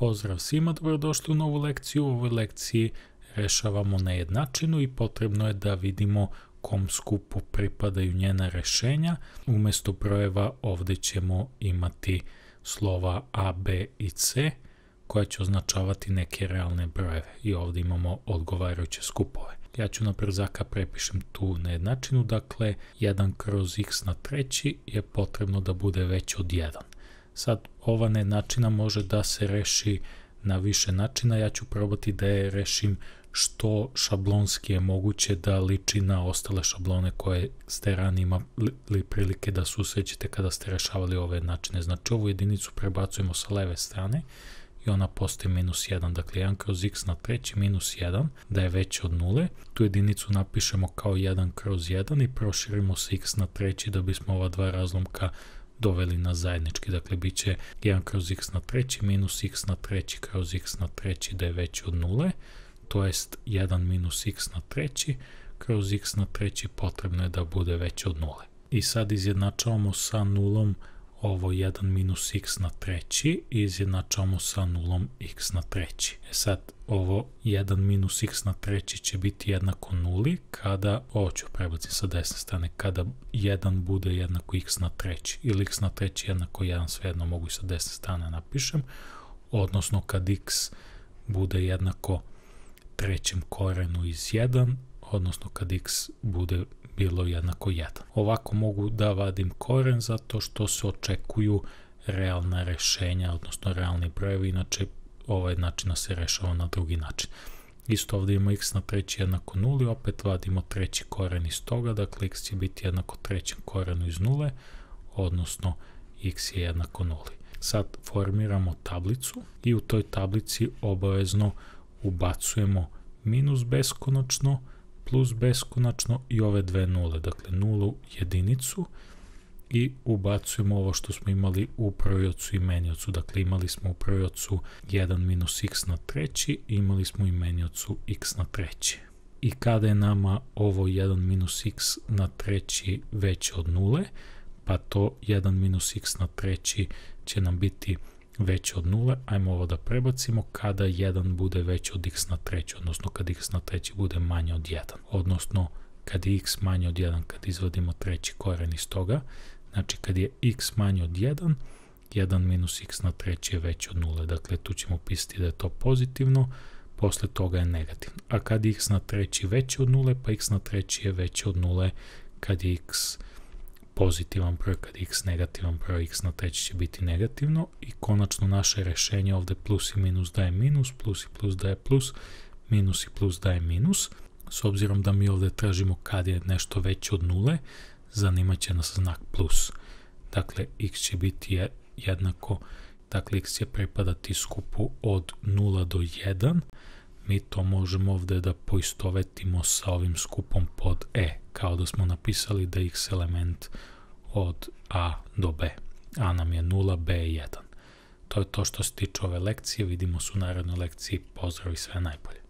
Pozdrav svima, dobrodošli u novu lekciju. U ovoj lekciji rešavamo nejednačinu i potrebno je da vidimo kom skupu pripadaju njena rešenja. Umesto brojeva ovde ćemo imati slova A, B i C koja će označavati neke realne brojeve i ovde imamo odgovarajuće skupove. Ja ću na brzaka prepišem tu nejednačinu, dakle 1 kroz x na treći je potrebno da bude već od 1. Sad, ova nejednačina može da se reši na više načina. Ja ću probati da je rešim što šablonski je moguće da liči na ostale šablone koje ste ranije imali prilike da susrećete kada ste rešavali ove načine. Znači ovu jedinicu prebacujemo sa leve strane i ona postaje minus 1, dakle 1 kroz x na treći minus 1, da je veće od nule. Tu jedinicu napišemo kao 1 kroz 1 i proširimo sa x na treći da bismo ova dva razlomka proširili doveli na zajednički. Dakle, bit će 1 kroz x na treći minus x na treći kroz x na treći da je veći od nule, to jest 1 minus x na treći kroz x na treći potrebno je da bude veći od nule. I sad izjednačavamo sa nulom ovo 1 minus x na treći i izjednačamo sa nulom x na treći. E sad, ovo 1 minus x na treći će biti jednako nuli kada, ovo ću prebaciti sa desne strane, kada 1 bude jednako x na treći ili x na treći jednako 1, svejedno mogu i sa desne strane napišem, odnosno kad x bude jednako trećem korenu iz 1, odnosno kad x bude bilo jednako 1. Ovako mogu da vadim koren zato što se očekuju realna rešenja, odnosno realni brojevi, inače ovaj način da se rešava na drugi način. Isto ovde imamo x na treći jednako nuli, opet vadimo treći koren iz toga, dakle x će biti jednako trećem korenu iz nule, odnosno x je jednako nuli. Sad formiramo tablicu i u toj tablici obavezno ubacujemo minus beskonačno, plus beskonačno i ove dve nule, dakle nulu jedinicu i ubacujemo ovo što smo imali u prvojocu i meniocu, dakle imali smo u prvojocu 1 minus x na treći, imali smo i meniocu x na treći. I kada je nama ovo 1 minus x na treći veće od nule, pa to 1 minus x na treći će nam biti 1 veće od nule, ajmo ovo da prebacimo kada 1 bude veće od x na treći, odnosno kad x na treći bude manje od 1, odnosno kad je x manje od 1, kad izvadimo treći koren iz toga, znači kad je x manje od 1, 1 minus x na treći je veće od nule, dakle tu ćemo pisati da je to pozitivno, posle toga je negativno. A kad je x na treći veće od nule, pa x na treći je veće od nule kad je x pozitivan broj kad x negativan broj x na treći će biti negativno i konačno naše rešenje ovde plus i minus daje minus, plus i plus daje plus, minus i plus daje minus. S obzirom da mi ovde tražimo kad je nešto veće od nule, zanimaće nas znak plus. Dakle, x će biti jednako, dakle x će pripadati skupu od 0 do 1, mi to možemo ovde da poistovetimo sa ovim skupom pod E, kao da smo napisali da x element od A do B. A nam je 0, B je 1. To je to što se tiče ove lekcije, vidimo se u narednoj lekciji, pozdrav i sve najbolje.